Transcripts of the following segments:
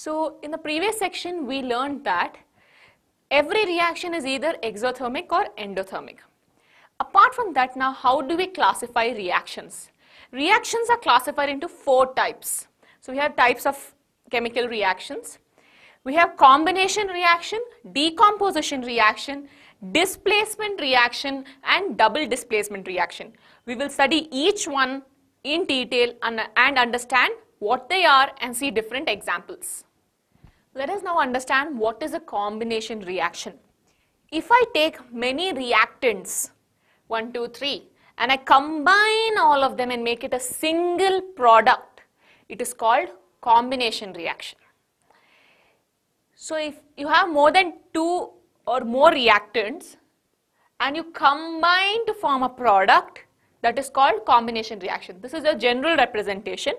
So in the previous section, we learned that every reaction is either exothermic or endothermic. Apart from that now, how do we classify reactions? Reactions are classified into four types. So we have types of chemical reactions. We have combination reaction, decomposition reaction, displacement reaction and double displacement reaction. We will study each one in detail and, and understand what they are and see different examples. Let us now understand what is a combination reaction. If I take many reactants, 1, 2, 3, and I combine all of them and make it a single product, it is called combination reaction. So if you have more than two or more reactants and you combine to form a product that is called combination reaction. This is a general representation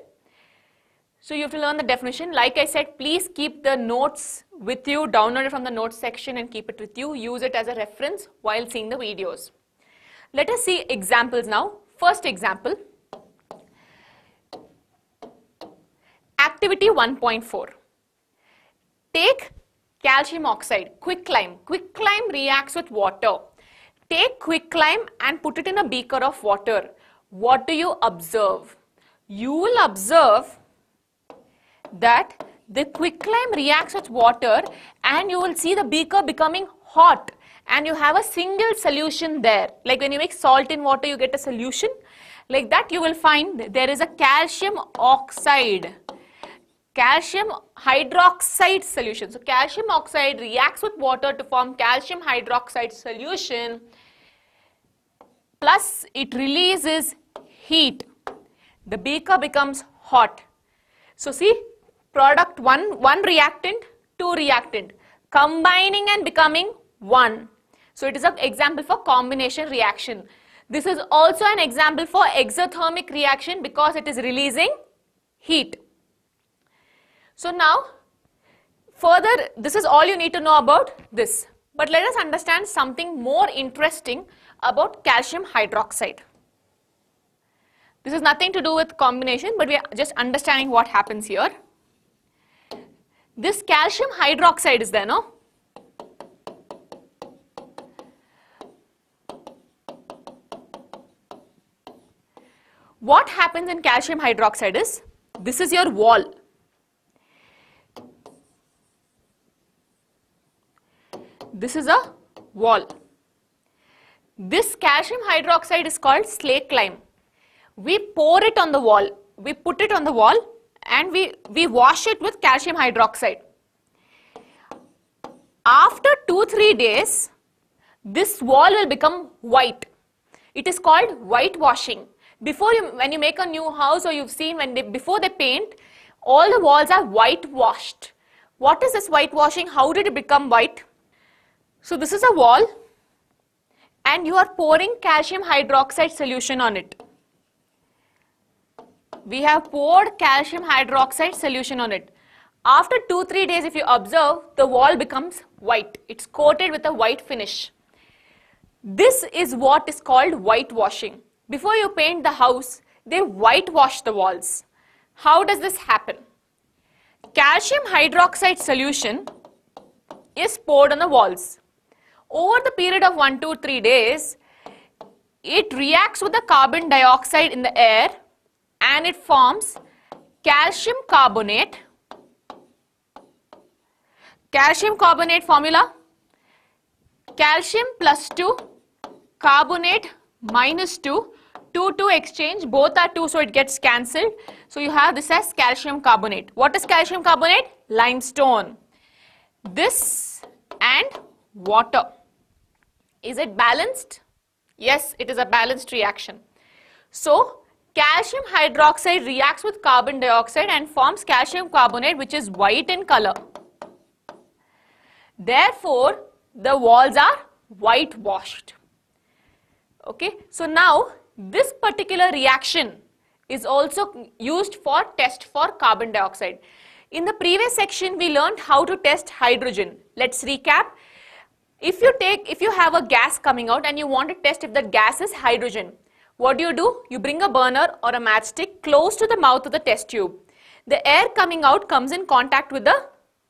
so you have to learn the definition. Like I said, please keep the notes with you, download it from the notes section and keep it with you. Use it as a reference while seeing the videos. Let us see examples now. First example, activity 1.4. Take calcium oxide, quicklime. Quicklime reacts with water. Take quicklime and put it in a beaker of water. What do you observe? You will observe that the quicklime reacts with water and you will see the beaker becoming hot and you have a single solution there. Like when you make salt in water, you get a solution. Like that, you will find there is a calcium oxide. Calcium hydroxide solution. So, calcium oxide reacts with water to form calcium hydroxide solution. Plus, it releases heat. The beaker becomes hot. So, see, product 1, 1 reactant, 2 reactant, combining and becoming 1. So it is an example for combination reaction. This is also an example for exothermic reaction because it is releasing heat. So now, further, this is all you need to know about this. But let us understand something more interesting about calcium hydroxide. This is nothing to do with combination, but we are just understanding what happens here. This calcium hydroxide is there, no? What happens in calcium hydroxide is, this is your wall. This is a wall. This calcium hydroxide is called slake lime. We pour it on the wall. We put it on the wall and we, we wash it with calcium hydroxide. After 2-3 days, this wall will become white. It is called whitewashing. Before you, when you make a new house or you've seen when they, before they paint, all the walls are whitewashed. What is this whitewashing? How did it become white? So this is a wall and you are pouring calcium hydroxide solution on it we have poured calcium hydroxide solution on it. After 2-3 days if you observe, the wall becomes white. It's coated with a white finish. This is what is called whitewashing. Before you paint the house, they whitewash the walls. How does this happen? Calcium hydroxide solution is poured on the walls. Over the period of 1 2 3 days, it reacts with the carbon dioxide in the air and it forms calcium carbonate. Calcium carbonate formula calcium plus 2 carbonate minus 2 2 2 exchange both are 2 so it gets cancelled so you have this as calcium carbonate what is calcium carbonate limestone this and water is it balanced yes it is a balanced reaction so Calcium hydroxide reacts with carbon dioxide and forms calcium carbonate which is white in color. Therefore, the walls are whitewashed. Okay, so now this particular reaction is also used for test for carbon dioxide. In the previous section, we learned how to test hydrogen. Let's recap. If you take, if you have a gas coming out and you want to test if that gas is hydrogen, what do you do? You bring a burner or a matchstick close to the mouth of the test tube. The air coming out comes in contact with the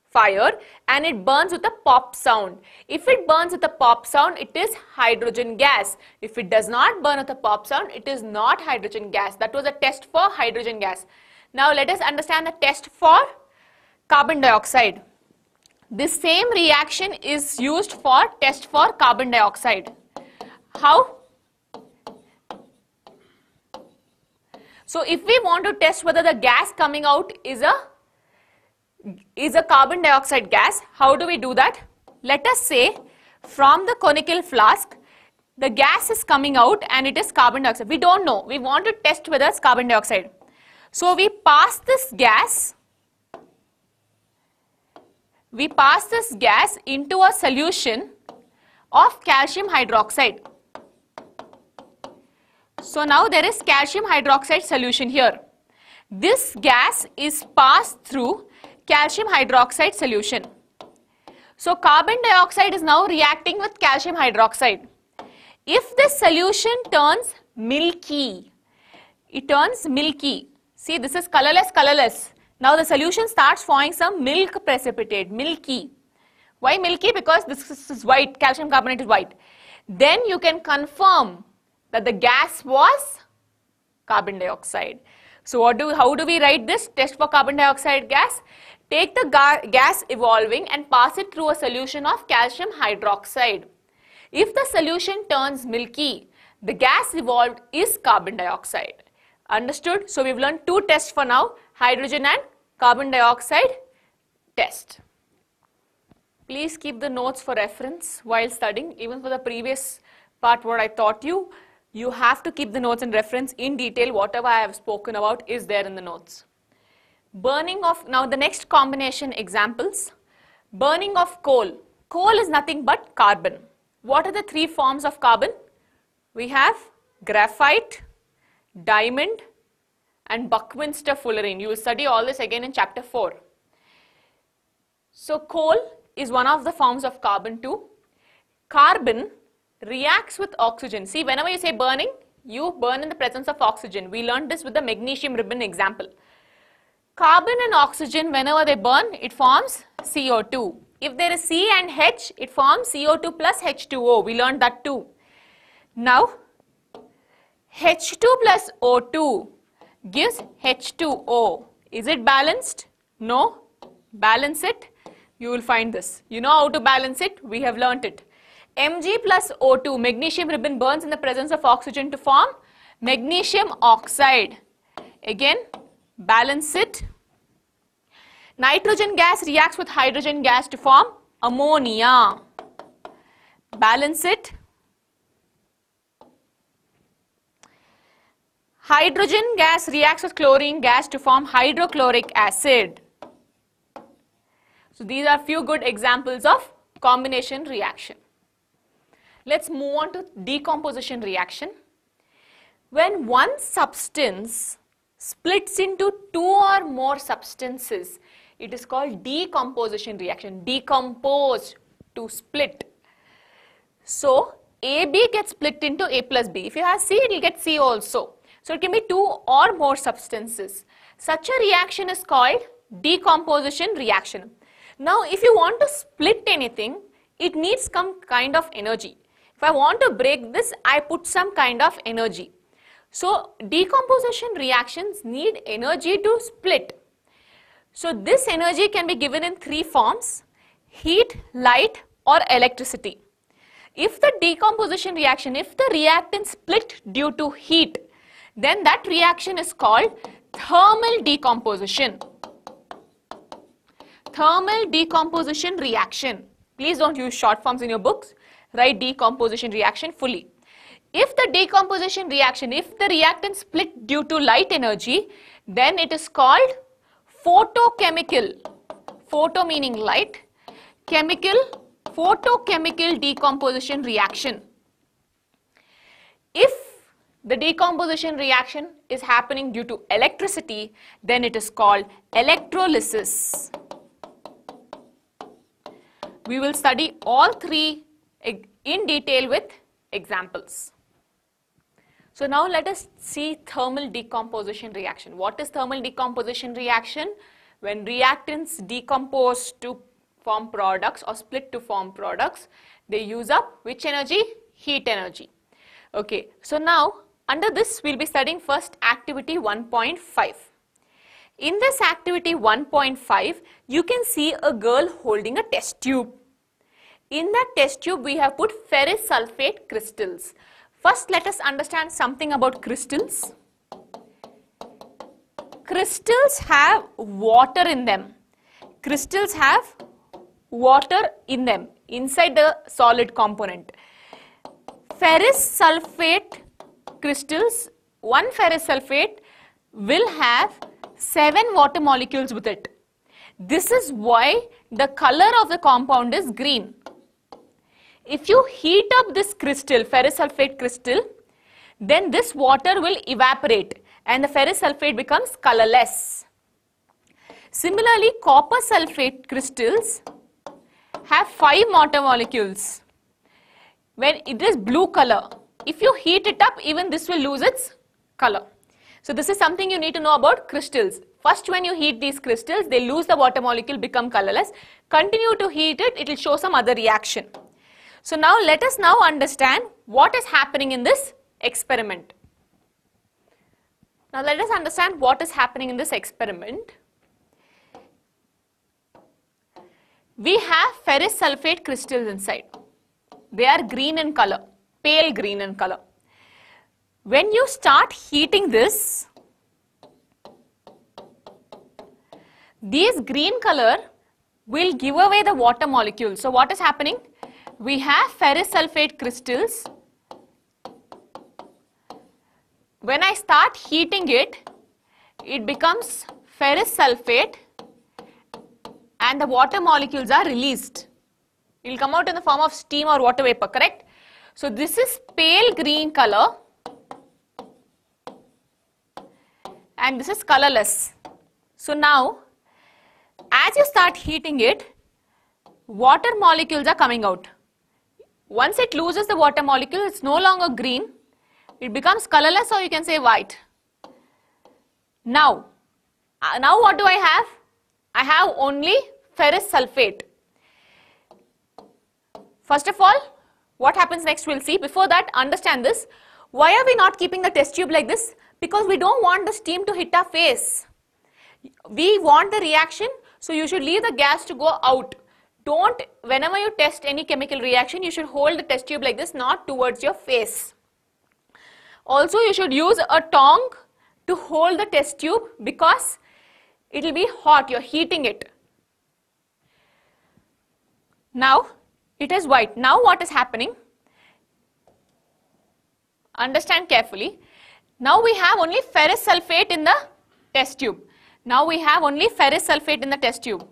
fire and it burns with a pop sound. If it burns with a pop sound, it is hydrogen gas. If it does not burn with a pop sound, it is not hydrogen gas. That was a test for hydrogen gas. Now let us understand the test for carbon dioxide. This same reaction is used for test for carbon dioxide. How? So if we want to test whether the gas coming out is a is a carbon dioxide gas, how do we do that? Let us say from the conical flask, the gas is coming out and it is carbon dioxide. We don't know. We want to test whether it's carbon dioxide. So we pass this gas, we pass this gas into a solution of calcium hydroxide. So now there is calcium hydroxide solution here. This gas is passed through calcium hydroxide solution. So carbon dioxide is now reacting with calcium hydroxide. If this solution turns milky, it turns milky. See this is colorless, colorless. Now the solution starts forming some milk precipitate, milky. Why milky? Because this is white, calcium carbonate is white. Then you can confirm that the gas was carbon dioxide. So what do, how do we write this test for carbon dioxide gas? Take the ga gas evolving and pass it through a solution of calcium hydroxide. If the solution turns milky, the gas evolved is carbon dioxide. Understood? So we've learned two tests for now, hydrogen and carbon dioxide test. Please keep the notes for reference while studying, even for the previous part what I taught you you have to keep the notes and reference in detail whatever I have spoken about is there in the notes. Burning of, now the next combination examples, burning of coal. Coal is nothing but carbon. What are the three forms of carbon? We have graphite, diamond and Buckminster fullerene. You will study all this again in chapter 4. So coal is one of the forms of carbon too. Carbon reacts with oxygen. See, whenever you say burning, you burn in the presence of oxygen. We learned this with the magnesium ribbon example. Carbon and oxygen, whenever they burn, it forms CO2. If there is C and H, it forms CO2 plus H2O. We learned that too. Now, H2 plus O2 gives H2O. Is it balanced? No. Balance it. You will find this. You know how to balance it. We have learnt it. Mg plus O2, magnesium ribbon burns in the presence of oxygen to form magnesium oxide. Again, balance it. Nitrogen gas reacts with hydrogen gas to form ammonia. Balance it. Hydrogen gas reacts with chlorine gas to form hydrochloric acid. So these are few good examples of combination reaction. Let's move on to decomposition reaction. When one substance splits into two or more substances, it is called decomposition reaction. Decompose to split. So, AB gets split into A plus B. If you have C, it will get C also. So, it can be two or more substances. Such a reaction is called decomposition reaction. Now, if you want to split anything, it needs some kind of energy. If I want to break this, I put some kind of energy. So decomposition reactions need energy to split. So this energy can be given in three forms, heat, light or electricity. If the decomposition reaction, if the reactant split due to heat, then that reaction is called thermal decomposition. Thermal decomposition reaction. Please don't use short forms in your books right, decomposition reaction fully. If the decomposition reaction, if the reactant split due to light energy, then it is called photochemical, photo meaning light, chemical, photochemical decomposition reaction. If the decomposition reaction is happening due to electricity, then it is called electrolysis. We will study all three in detail with examples. So now let us see thermal decomposition reaction. What is thermal decomposition reaction? When reactants decompose to form products or split to form products, they use up which energy? Heat energy. Okay, so now under this we'll be studying first activity 1.5. In this activity 1.5, you can see a girl holding a test tube. In that test tube, we have put ferrous sulfate crystals. First, let us understand something about crystals. Crystals have water in them. Crystals have water in them, inside the solid component. Ferrous sulfate crystals, one ferrous sulfate will have 7 water molecules with it. This is why the color of the compound is green if you heat up this crystal, ferrous sulfate crystal, then this water will evaporate and the ferrous sulfate becomes colorless. Similarly, copper sulfate crystals have 5 water molecules. When it is blue color, if you heat it up, even this will lose its color. So this is something you need to know about crystals. First when you heat these crystals, they lose the water molecule, become colorless. Continue to heat it, it will show some other reaction. So now let us now understand what is happening in this experiment. Now let us understand what is happening in this experiment. We have ferrous sulfate crystals inside. They are green in color, pale green in color. When you start heating this, these green color will give away the water molecule. So what is happening? we have ferrous sulfate crystals. When I start heating it, it becomes ferrous sulfate and the water molecules are released. It will come out in the form of steam or water vapor, correct? So this is pale green color and this is colorless. So now, as you start heating it, water molecules are coming out. Once it loses the water molecule, it's no longer green. It becomes colorless or you can say white. Now, uh, now what do I have? I have only ferrous sulfate. First of all, what happens next we'll see. Before that, understand this. Why are we not keeping the test tube like this? Because we don't want the steam to hit our face. We want the reaction, so you should leave the gas to go out don't, whenever you test any chemical reaction, you should hold the test tube like this, not towards your face. Also, you should use a tong to hold the test tube because it will be hot, you're heating it. Now, it is white. Now what is happening? Understand carefully. Now we have only ferrous sulfate in the test tube. Now we have only ferrous sulfate in the test tube.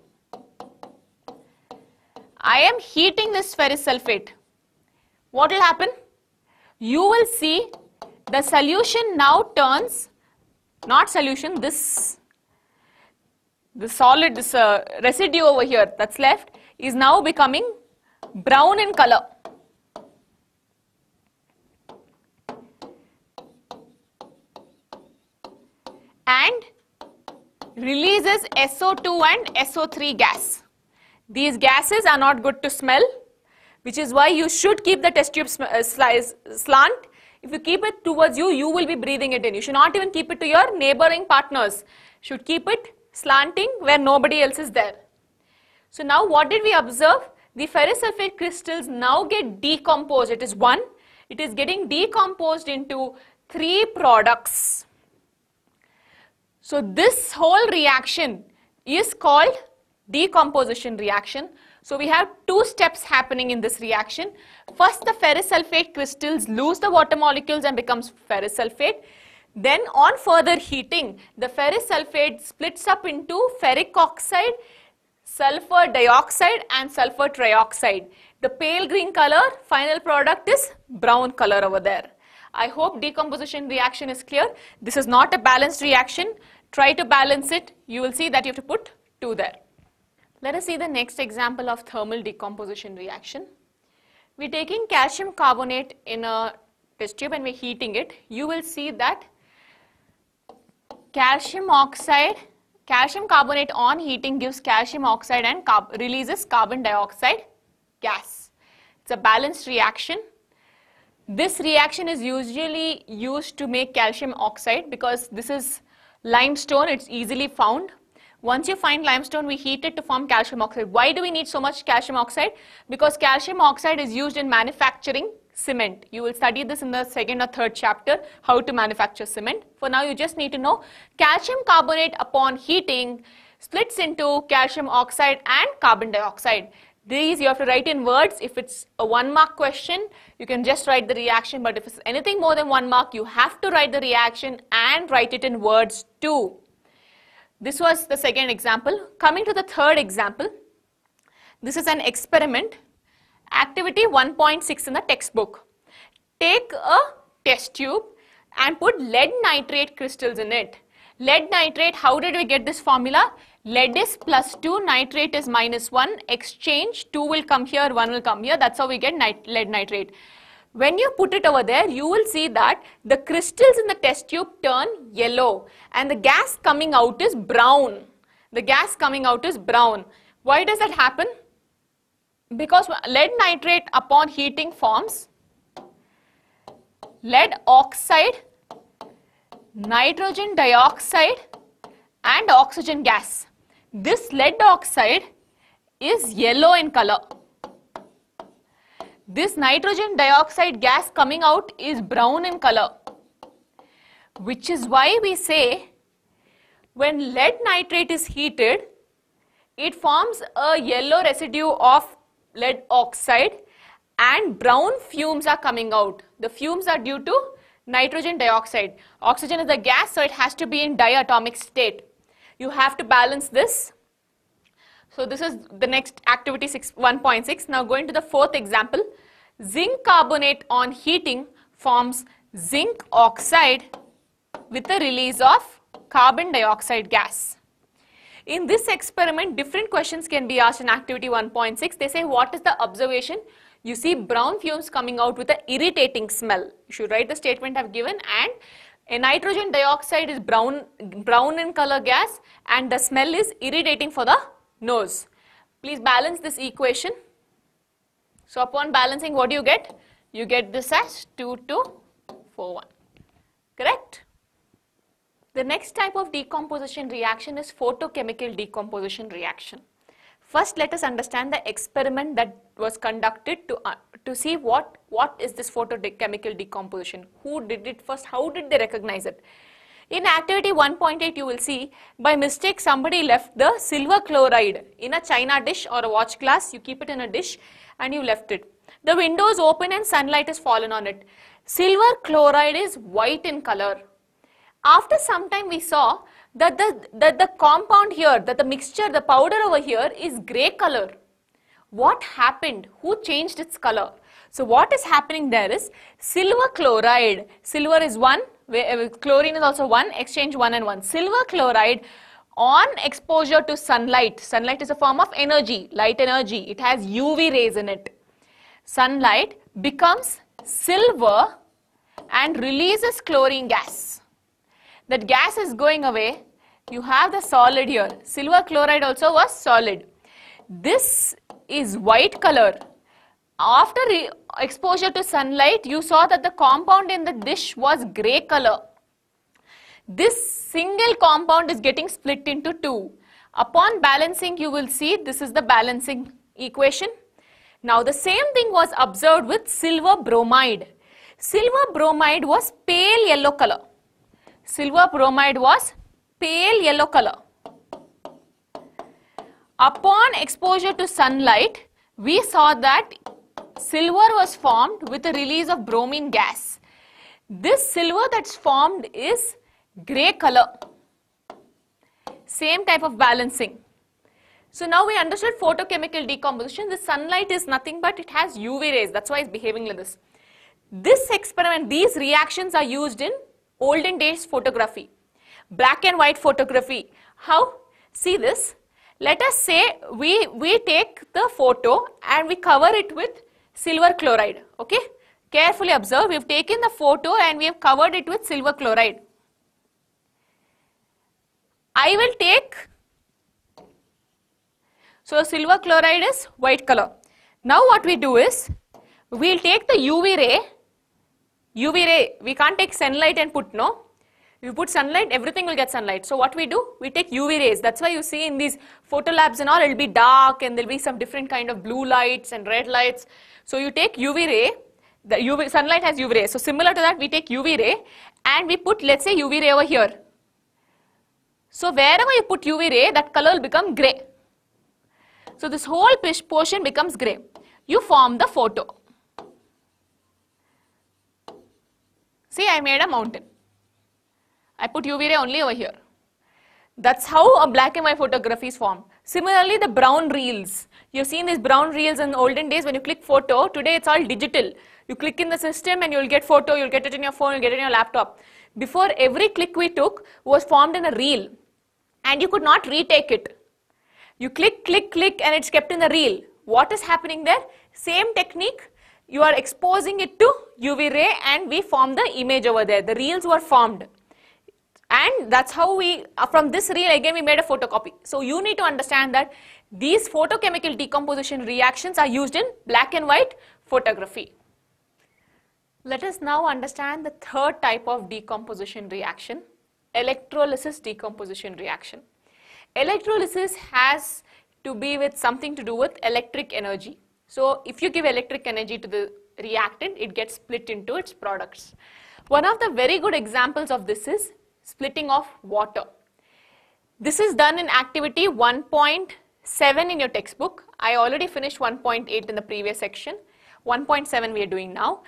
I am heating this ferrous sulfate, what will happen? You will see the solution now turns, not solution, this, the solid, this uh, residue over here that's left is now becoming brown in color. and releases SO2 and SO3 gas. These gases are not good to smell, which is why you should keep the test tube uh, slant. If you keep it towards you, you will be breathing it in. You should not even keep it to your neighboring partners. Should keep it slanting where nobody else is there. So now what did we observe? The ferrous sulfate crystals now get decomposed. It is one. It is getting decomposed into three products. So this whole reaction is called decomposition reaction. So we have two steps happening in this reaction. First, the ferrous sulfate crystals lose the water molecules and becomes ferrous sulfate. Then on further heating, the ferrous sulfate splits up into ferric oxide, sulfur dioxide and sulfur trioxide. The pale green color, final product is brown color over there. I hope decomposition reaction is clear. This is not a balanced reaction. Try to balance it. You will see that you have to put 2 there. Let us see the next example of thermal decomposition reaction. We're taking calcium carbonate in a test tube and we're heating it. You will see that calcium oxide, calcium carbonate on heating gives calcium oxide and releases carbon dioxide gas. It's a balanced reaction. This reaction is usually used to make calcium oxide because this is limestone, it's easily found. Once you find limestone, we heat it to form calcium oxide. Why do we need so much calcium oxide? Because calcium oxide is used in manufacturing cement. You will study this in the second or third chapter, how to manufacture cement. For now, you just need to know calcium carbonate upon heating splits into calcium oxide and carbon dioxide. These you have to write in words. If it's a one mark question, you can just write the reaction. But if it's anything more than one mark, you have to write the reaction and write it in words too. This was the second example. Coming to the third example, this is an experiment, activity 1.6 in the textbook. Take a test tube and put lead nitrate crystals in it. Lead nitrate, how did we get this formula? Lead is plus 2, nitrate is minus 1, exchange, 2 will come here, 1 will come here, that's how we get nit lead nitrate when you put it over there, you will see that the crystals in the test tube turn yellow and the gas coming out is brown. The gas coming out is brown. Why does that happen? Because lead nitrate upon heating forms lead oxide, nitrogen dioxide and oxygen gas. This lead oxide is yellow in color this nitrogen dioxide gas coming out is brown in color which is why we say when lead nitrate is heated it forms a yellow residue of lead oxide and brown fumes are coming out. The fumes are due to nitrogen dioxide. Oxygen is a gas so it has to be in diatomic state. You have to balance this so this is the next activity 1.6. Now going to the fourth example. Zinc carbonate on heating forms zinc oxide with the release of carbon dioxide gas. In this experiment, different questions can be asked in activity 1.6. They say, what is the observation? You see brown fumes coming out with an irritating smell. You should write the statement I've given and a nitrogen dioxide is brown, brown in color gas and the smell is irritating for the Knows, Please balance this equation. So upon balancing what do you get? You get this as 2, 2, 4, 1. Correct? The next type of decomposition reaction is photochemical decomposition reaction. First let us understand the experiment that was conducted to, uh, to see what, what is this photochemical decomposition. Who did it first? How did they recognize it? In activity 1.8 you will see by mistake somebody left the silver chloride in a china dish or a watch glass. You keep it in a dish and you left it. The window is open and sunlight has fallen on it. Silver chloride is white in color. After some time we saw that the, that the compound here, that the mixture, the powder over here is grey color. What happened? Who changed its color? So what is happening there is silver chloride. Silver is one uh, chlorine is also 1, exchange 1 and 1. Silver chloride on exposure to sunlight, sunlight is a form of energy, light energy, it has UV rays in it. Sunlight becomes silver and releases chlorine gas. That gas is going away, you have the solid here. Silver chloride also was solid. This is white color. After exposure to sunlight, you saw that the compound in the dish was grey color. This single compound is getting split into two. Upon balancing, you will see this is the balancing equation. Now, the same thing was observed with silver bromide. Silver bromide was pale yellow color. Silver bromide was pale yellow color. Upon exposure to sunlight, we saw that silver was formed with the release of bromine gas. This silver that's formed is grey color. Same type of balancing. So now we understood photochemical decomposition. The sunlight is nothing but it has UV rays. That's why it's behaving like this. This experiment, these reactions are used in olden days photography. Black and white photography. How? See this. Let us say we, we take the photo and we cover it with silver chloride. Okay. Carefully observe. We have taken the photo and we have covered it with silver chloride. I will take, so silver chloride is white color. Now what we do is, we will take the UV ray, UV ray, we can't take sunlight and put no, you put sunlight, everything will get sunlight. So what we do? We take UV rays. That's why you see in these photo labs and all, it'll be dark and there'll be some different kind of blue lights and red lights. So you take UV ray, the UV, sunlight has UV ray. So similar to that, we take UV ray and we put, let's say UV ray over here. So wherever you put UV ray, that color will become gray. So this whole portion becomes gray. You form the photo. See, I made a mountain. I put UV ray only over here. That's how a black and white photography is formed. Similarly, the brown reels. You've seen these brown reels in olden days when you click photo. Today it's all digital. You click in the system and you'll get photo, you'll get it in your phone, you'll get it in your laptop. Before every click we took was formed in a reel and you could not retake it. You click, click, click and it's kept in the reel. What is happening there? Same technique, you are exposing it to UV ray and we form the image over there. The reels were formed and that's how we uh, from this reel again we made a photocopy so you need to understand that these photochemical decomposition reactions are used in black and white photography let us now understand the third type of decomposition reaction electrolysis decomposition reaction electrolysis has to be with something to do with electric energy so if you give electric energy to the reactant it gets split into its products one of the very good examples of this is splitting of water. This is done in activity 1.7 in your textbook. I already finished 1.8 in the previous section. 1.7 we are doing now.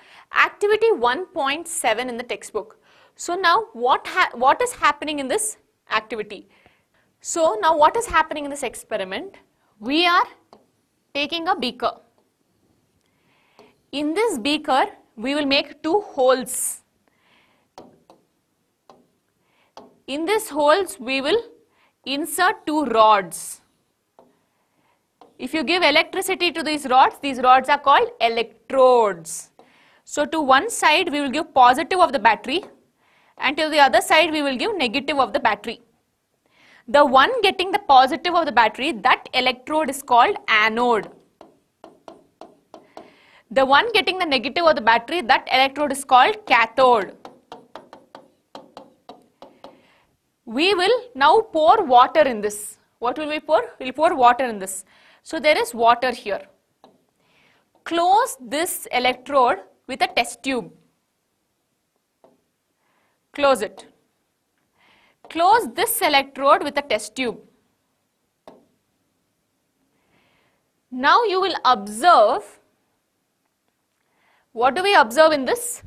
Activity 1.7 in the textbook. So now what, what is happening in this activity? So now what is happening in this experiment? We are taking a beaker. In this beaker, we will make two holes. In this holes we will insert two rods. If you give electricity to these rods, these rods are called electrodes. So to one side we will give positive of the battery and to the other side we will give negative of the battery. The one getting the positive of the battery, that electrode is called anode. The one getting the negative of the battery, that electrode is called cathode. We will now pour water in this. What will we pour? We will pour water in this. So there is water here. Close this electrode with a test tube. Close it. Close this electrode with a test tube. Now you will observe, what do we observe in this?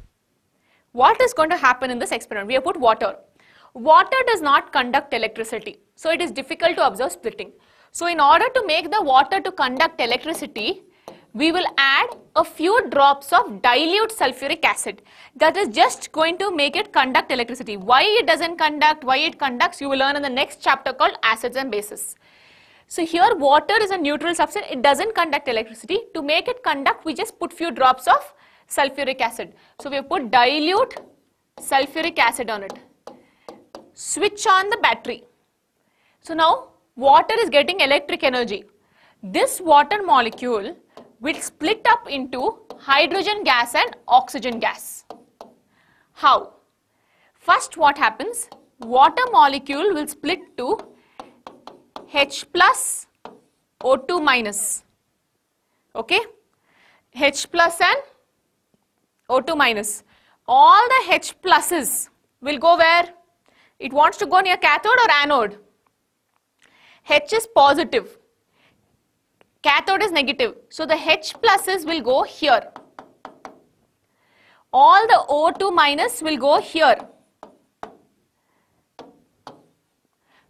What is going to happen in this experiment? We have put water. Water does not conduct electricity, so it is difficult to observe splitting. So in order to make the water to conduct electricity, we will add a few drops of dilute sulfuric acid. That is just going to make it conduct electricity. Why it doesn't conduct, why it conducts, you will learn in the next chapter called acids and bases. So here water is a neutral substance, it doesn't conduct electricity. To make it conduct, we just put few drops of sulfuric acid. So we put dilute sulfuric acid on it switch on the battery. So now water is getting electric energy. This water molecule will split up into hydrogen gas and oxygen gas. How? First what happens? Water molecule will split to H plus O2 minus. Okay? H plus and O2 minus. All the H pluses will go where? It wants to go near cathode or anode. H is positive. Cathode is negative. So the H pluses will go here. All the O2 minus will go here.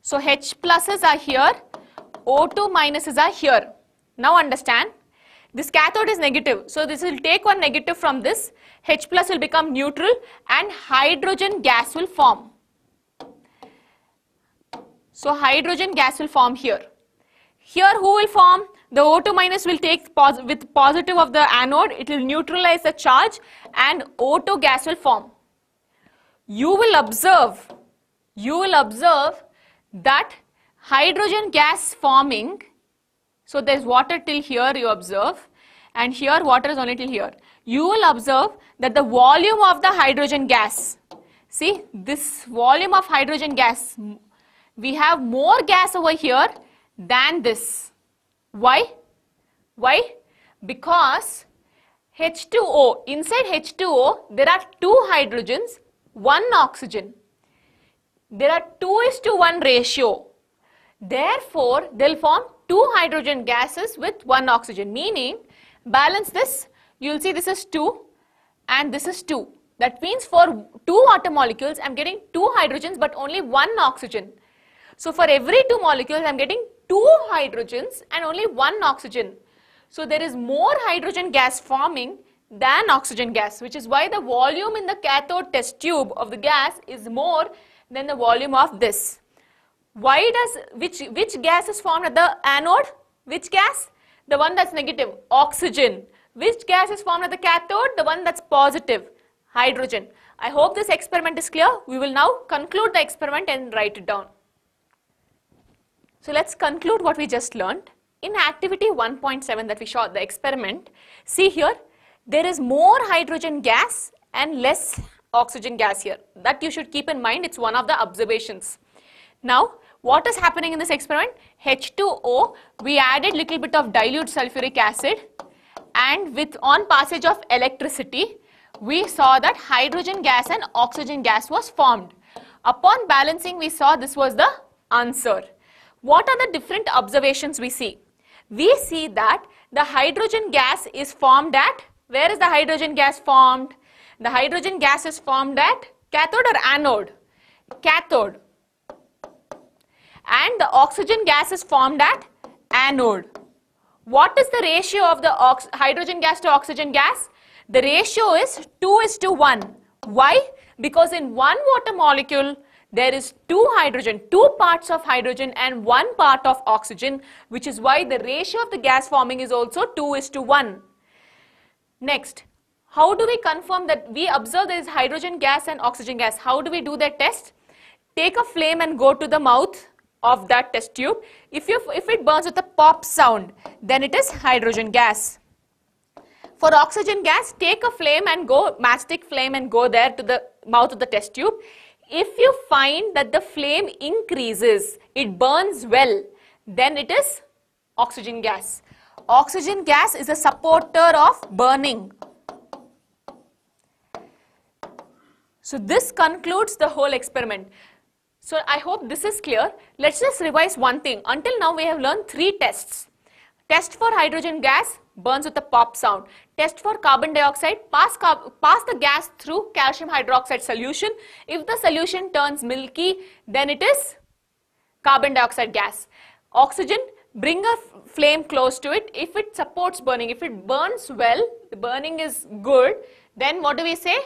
So H pluses are here, O2 minuses are here. Now understand, this cathode is negative. So this will take one negative from this, H plus will become neutral and hydrogen gas will form. So hydrogen gas will form here. Here who will form? The O2 minus will take pos with positive of the anode, it will neutralize the charge and O2 gas will form. You will observe, you will observe that hydrogen gas forming, so there is water till here you observe and here water is only till here. You will observe that the volume of the hydrogen gas, see this volume of hydrogen gas we have more gas over here than this. Why? Why? Because H2O, inside H2O, there are two hydrogens, one oxygen. There are 2 is to 1 ratio. Therefore, they'll form two hydrogen gases with one oxygen. Meaning, balance this, you'll see this is 2 and this is 2. That means for two water molecules, I'm getting two hydrogens but only one oxygen. So for every two molecules, I'm getting two hydrogens and only one oxygen. So there is more hydrogen gas forming than oxygen gas, which is why the volume in the cathode test tube of the gas is more than the volume of this. Why does, which, which gas is formed at the anode? Which gas? The one that's negative, oxygen. Which gas is formed at the cathode? The one that's positive, hydrogen. I hope this experiment is clear. We will now conclude the experiment and write it down. So let's conclude what we just learned. In activity 1.7 that we saw the experiment, see here, there is more hydrogen gas and less oxygen gas here. That you should keep in mind, it's one of the observations. Now, what is happening in this experiment? H2O, we added little bit of dilute sulfuric acid and with on passage of electricity, we saw that hydrogen gas and oxygen gas was formed. Upon balancing, we saw this was the answer. What are the different observations we see? We see that the hydrogen gas is formed at, where is the hydrogen gas formed? The hydrogen gas is formed at cathode or anode? Cathode. And the oxygen gas is formed at anode. What is the ratio of the hydrogen gas to oxygen gas? The ratio is 2 is to 1. Why? Because in one water molecule, there is two hydrogen, two parts of hydrogen and one part of oxygen, which is why the ratio of the gas forming is also 2 is to 1. Next, how do we confirm that we observe there is hydrogen gas and oxygen gas? How do we do that test? Take a flame and go to the mouth of that test tube. If, you, if it burns with a pop sound, then it is hydrogen gas. For oxygen gas, take a flame and go, mastic flame and go there to the mouth of the test tube if you find that the flame increases, it burns well, then it is oxygen gas. Oxygen gas is a supporter of burning. So this concludes the whole experiment. So I hope this is clear. Let's just revise one thing. Until now we have learned three tests. Test for hydrogen gas, burns with a pop sound. Test for carbon dioxide. Pass, pass the gas through calcium hydroxide solution. If the solution turns milky, then it is carbon dioxide gas. Oxygen, bring a flame close to it. If it supports burning, if it burns well, the burning is good, then what do we say?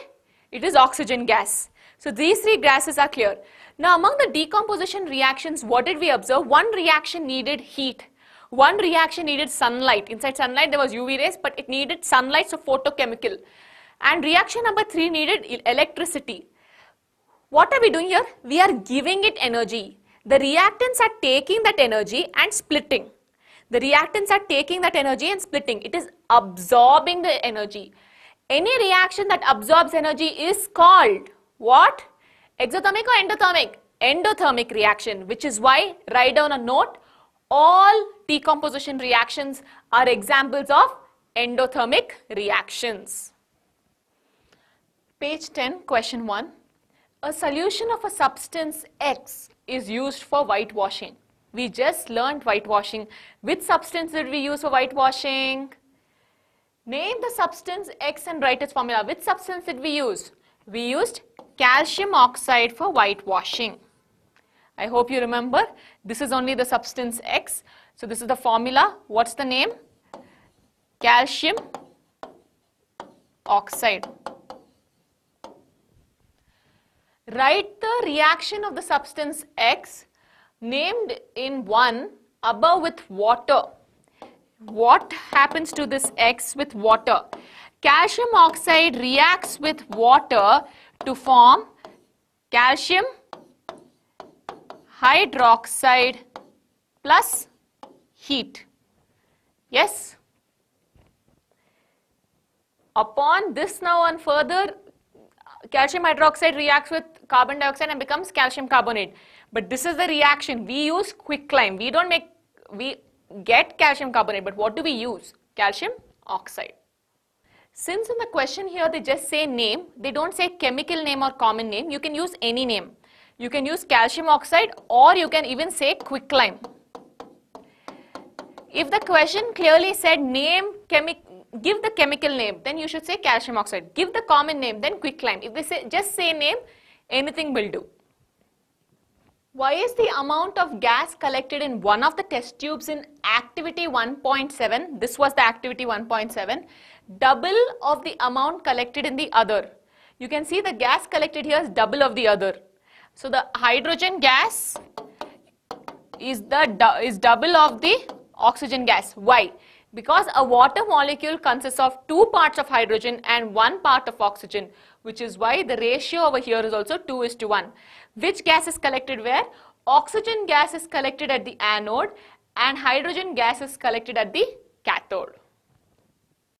It is oxygen gas. So these three gases are clear. Now among the decomposition reactions, what did we observe? One reaction needed heat one reaction needed sunlight. Inside sunlight, there was UV rays, but it needed sunlight, so photochemical. And reaction number three needed electricity. What are we doing here? We are giving it energy. The reactants are taking that energy and splitting. The reactants are taking that energy and splitting. It is absorbing the energy. Any reaction that absorbs energy is called what? Exothermic or endothermic? Endothermic reaction, which is why write down a note all decomposition reactions are examples of endothermic reactions. Page 10, question 1. A solution of a substance X is used for whitewashing. We just learned whitewashing. Which substance did we use for whitewashing? Name the substance X and write its formula. Which substance did we use? We used calcium oxide for whitewashing. I hope you remember. This is only the substance X. So this is the formula. What's the name? Calcium oxide. Write the reaction of the substance X named in 1 above with water. What happens to this X with water? Calcium oxide reacts with water to form calcium hydroxide plus heat. Yes? Upon this now and further, calcium hydroxide reacts with carbon dioxide and becomes calcium carbonate. But this is the reaction. We use quicklime. We don't make, we get calcium carbonate, but what do we use? Calcium oxide. Since in the question here they just say name, they don't say chemical name or common name, you can use any name. You can use calcium oxide or you can even say quicklime. If the question clearly said name give the chemical name then you should say calcium oxide give the common name then quicklime if they say just say name anything will do why is the amount of gas collected in one of the test tubes in activity 1.7 this was the activity 1.7 double of the amount collected in the other you can see the gas collected here is double of the other so the hydrogen gas is the is double of the oxygen gas. Why? Because a water molecule consists of two parts of hydrogen and one part of oxygen, which is why the ratio over here is also 2 is to 1. Which gas is collected where? Oxygen gas is collected at the anode and hydrogen gas is collected at the cathode.